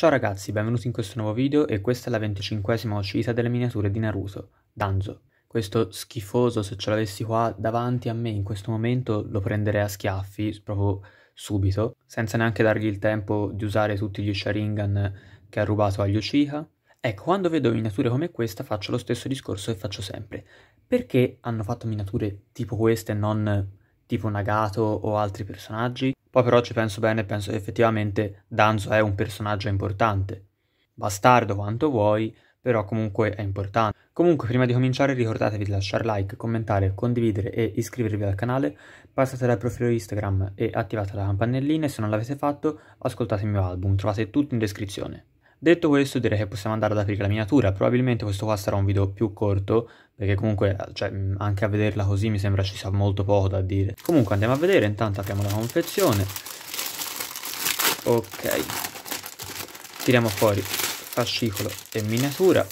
Ciao ragazzi, benvenuti in questo nuovo video e questa è la venticinquesima uscita delle miniature di Naruto, Danzo. Questo schifoso, se ce l'avessi qua davanti a me in questo momento, lo prenderei a schiaffi, proprio subito, senza neanche dargli il tempo di usare tutti gli Sharingan che ha rubato agli Uchiha. Ecco, quando vedo miniature come questa faccio lo stesso discorso che faccio sempre. Perché hanno fatto miniature tipo queste e non tipo Nagato o altri personaggi. Poi però ci penso bene e penso che effettivamente Danzo è un personaggio importante. Bastardo quanto vuoi, però comunque è importante. Comunque prima di cominciare ricordatevi di lasciare like, commentare, condividere e iscrivervi al canale, passate dal profilo Instagram e attivate la campanellina e se non l'avete fatto ascoltate il mio album, trovate tutto in descrizione. Detto questo direi che possiamo andare ad aprire la miniatura, probabilmente questo qua sarà un video più corto perché comunque cioè, anche a vederla così mi sembra ci sia molto poco da dire. Comunque andiamo a vedere, intanto apriamo la confezione, ok, tiriamo fuori fascicolo e miniatura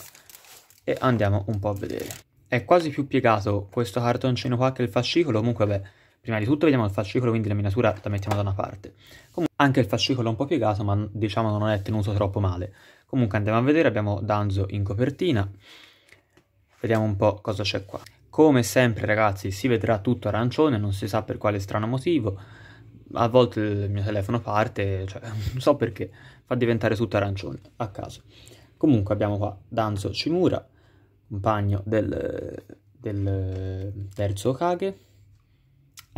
e andiamo un po' a vedere. È quasi più piegato questo cartoncino qua che il fascicolo, comunque beh Prima di tutto vediamo il fascicolo, quindi la miniatura la mettiamo da una parte. Comunque, anche il fascicolo è un po' piegato, ma diciamo non è tenuto troppo male. Comunque andiamo a vedere, abbiamo Danzo in copertina. Vediamo un po' cosa c'è qua. Come sempre ragazzi si vedrà tutto arancione, non si sa per quale strano motivo. A volte il mio telefono parte, cioè, non so perché, fa diventare tutto arancione, a caso. Comunque abbiamo qua Danzo Shimura, compagno del, del terzo Kage,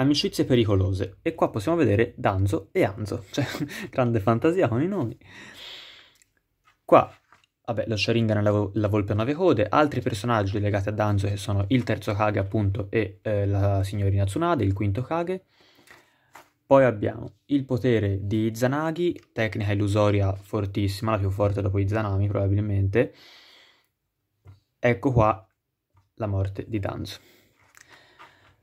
Amicizie pericolose. E qua possiamo vedere Danzo e Anzo. Cioè, grande fantasia con i nomi. Qua, vabbè, lo Sharingan e la, la Volpe a nove code. Altri personaggi legati a Danzo che sono il terzo Kage, appunto, e eh, la signorina Tsunade, il quinto Kage. Poi abbiamo il potere di Izanagi, tecnica illusoria fortissima, la più forte dopo Izanami probabilmente. Ecco qua la morte di Danzo.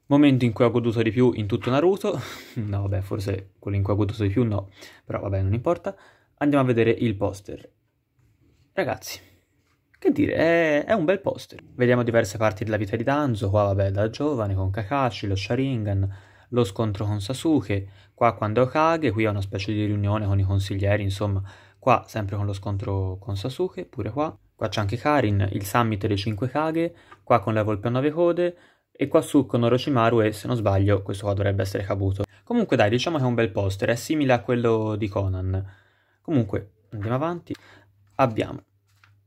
Momento in cui ho goduto di più in tutto Naruto, no vabbè forse quello in cui ho goduto di più no, però vabbè non importa, andiamo a vedere il poster. Ragazzi, che dire, è, è, un bel poster. Vediamo diverse parti della vita di Danzo, qua vabbè da giovane con Kakashi, lo Sharingan, lo scontro con Sasuke, qua quando è Okage, qui è una specie di riunione con i consiglieri, insomma, qua sempre con lo scontro con Sasuke, pure qua. Qua c'è anche Karin, il summit dei 5 Kage, qua con la volpe a 9 code, e qua su con Orochimaru e se non sbaglio questo qua dovrebbe essere Kabuto. Comunque dai, diciamo che è un bel poster, è simile a quello di Conan. Comunque, andiamo avanti. Abbiamo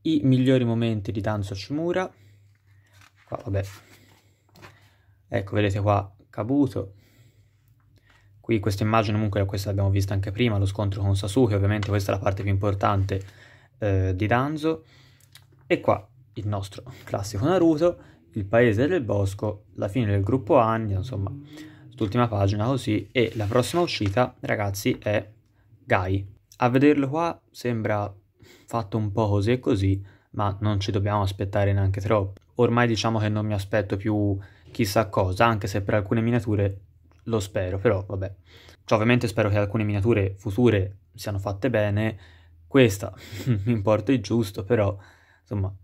i migliori momenti di Danzo Shimura. Qua, vabbè. Ecco, vedete qua Kabuto. Qui questa immagine, comunque questa l'abbiamo vista anche prima, lo scontro con Sasuke, ovviamente questa è la parte più importante eh, di Danzo. E qua il nostro classico Naruto il paese del bosco, la fine del gruppo Andia, insomma, l'ultima pagina così, e la prossima uscita, ragazzi, è Guy. A vederlo qua sembra fatto un po' così e così, ma non ci dobbiamo aspettare neanche troppo. Ormai diciamo che non mi aspetto più chissà cosa, anche se per alcune miniature lo spero, però vabbè. Cioè, ovviamente spero che alcune miniature future siano fatte bene, questa mi importa il giusto, però insomma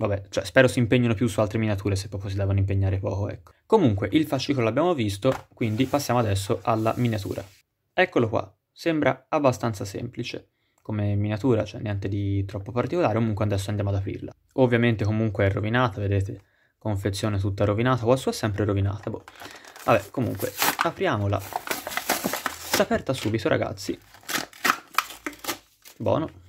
Vabbè, cioè spero si impegnino più su altre miniature se proprio si devono impegnare poco, ecco. Comunque, il fascicolo l'abbiamo visto, quindi passiamo adesso alla miniatura. Eccolo qua, sembra abbastanza semplice come miniatura, cioè niente di troppo particolare, comunque adesso andiamo ad aprirla. Ovviamente comunque è rovinata, vedete, confezione tutta rovinata, qua su è sempre rovinata, boh. Vabbè, comunque, apriamola. Si è aperta subito, ragazzi. Buono.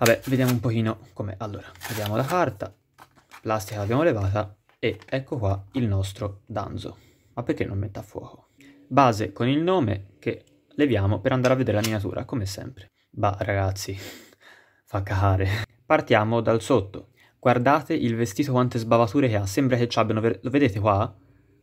Vabbè, vediamo un pochino come... Allora, vediamo la carta, plastica l'abbiamo levata e ecco qua il nostro danzo. Ma perché non metta a fuoco? Base con il nome che leviamo per andare a vedere la miniatura, come sempre. Bah, ragazzi, fa cagare. Partiamo dal sotto. Guardate il vestito quante sbavature che ha, sembra che ci abbiano... Lo vedete qua?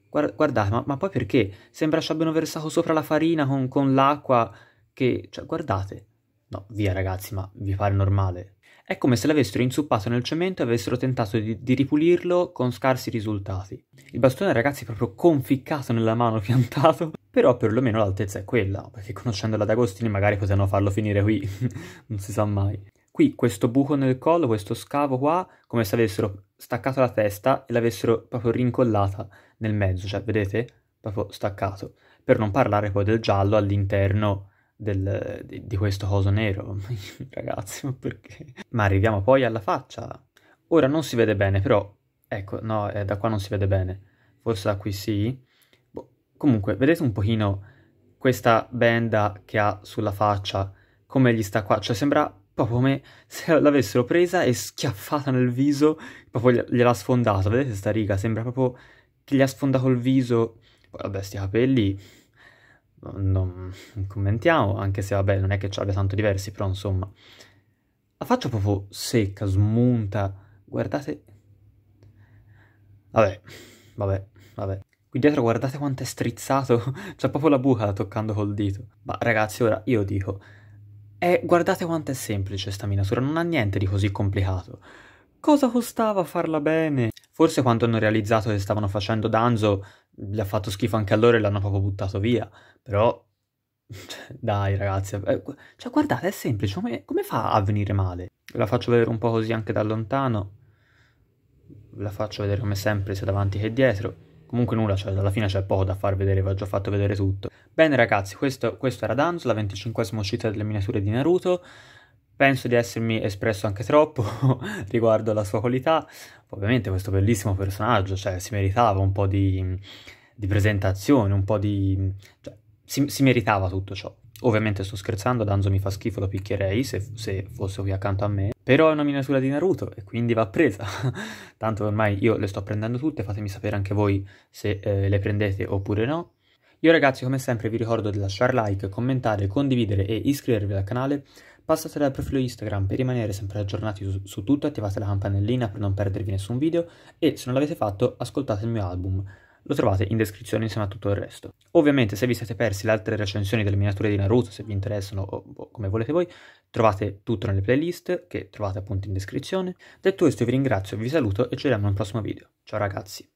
guardate, ma, ma, poi perché? Sembra ci abbiano versato sopra la farina con, con l'acqua che... Cioè, guardate, No, via ragazzi, ma vi pare normale? È come se l'avessero inzuppato nel cemento e avessero tentato di, di, ripulirlo con scarsi risultati. Il bastone ragazzi è proprio conficcato nella mano piantato, però perlomeno l'altezza è quella, perché conoscendola ad Agostini magari potevano farlo finire qui, non si sa mai. Qui questo buco nel collo, questo scavo qua, come se avessero staccato la testa e l'avessero proprio rincollata nel mezzo, cioè vedete? Proprio staccato. Per non parlare poi del giallo all'interno del, di, di, questo coso nero. Ragazzi, ma perché? Ma arriviamo poi alla faccia. Ora non si vede bene, però... Ecco, no, eh, da qua non si vede bene. Forse da qui sì. Boh. Comunque, vedete un pochino questa benda che ha sulla faccia, come gli sta qua. Cioè sembra proprio come se l'avessero presa e schiaffata nel viso, proprio gliel'ha sfondata. Vedete sta riga? Sembra proprio che gli ha sfondato il viso. vabbè, sti capelli non commentiamo, anche se vabbè non è che ce l'abbia tanto diversi, però insomma. La faccia proprio secca, smunta, guardate... Vabbè, vabbè, vabbè. Qui dietro guardate quanto è strizzato, c'è proprio la buca toccando col dito. Ma ragazzi, ora io dico, eh, guardate quanto è semplice sta minatura, non ha niente di così complicato. Cosa costava farla bene? Forse quando hanno realizzato che stavano facendo Danzo gli ha fatto schifo anche a loro e l'hanno proprio buttato via, però dai ragazzi, eh, cioè guardate è semplice, come, come fa a venire male? Ve la faccio vedere un po' così anche da lontano, ve la faccio vedere come sempre sia davanti che dietro, comunque nulla, cioè alla fine c'è poco da far vedere, vi ho già fatto vedere tutto. Bene ragazzi, questo, questo era Danzo, la 25esima uscita delle miniature di Naruto, Penso di essermi espresso anche troppo riguardo alla sua qualità. Ovviamente questo bellissimo personaggio, cioè, si meritava un po' di, di presentazione, un po' di... Cioè, si, si, meritava tutto ciò. Ovviamente sto scherzando, Danzo mi fa schifo, lo picchierei se, se fosse qui accanto a me. Però è una miniatura di Naruto e quindi va presa. Tanto ormai io le sto prendendo tutte, fatemi sapere anche voi se eh, le prendete oppure no. Io ragazzi come sempre vi ricordo di lasciare like, commentare, condividere e iscrivervi al canale Passate dal profilo Instagram per rimanere sempre aggiornati su, su tutto, attivate la campanellina per non perdervi nessun video e se non l'avete fatto ascoltate il mio album lo trovate in descrizione insieme a tutto il resto. Ovviamente se vi siete persi le altre recensioni delle miniature di Naruto, se vi interessano o, o come volete voi, trovate tutto nelle playlist che trovate appunto in descrizione. Detto questo vi ringrazio, vi saluto e ci vediamo in un prossimo video. Ciao ragazzi!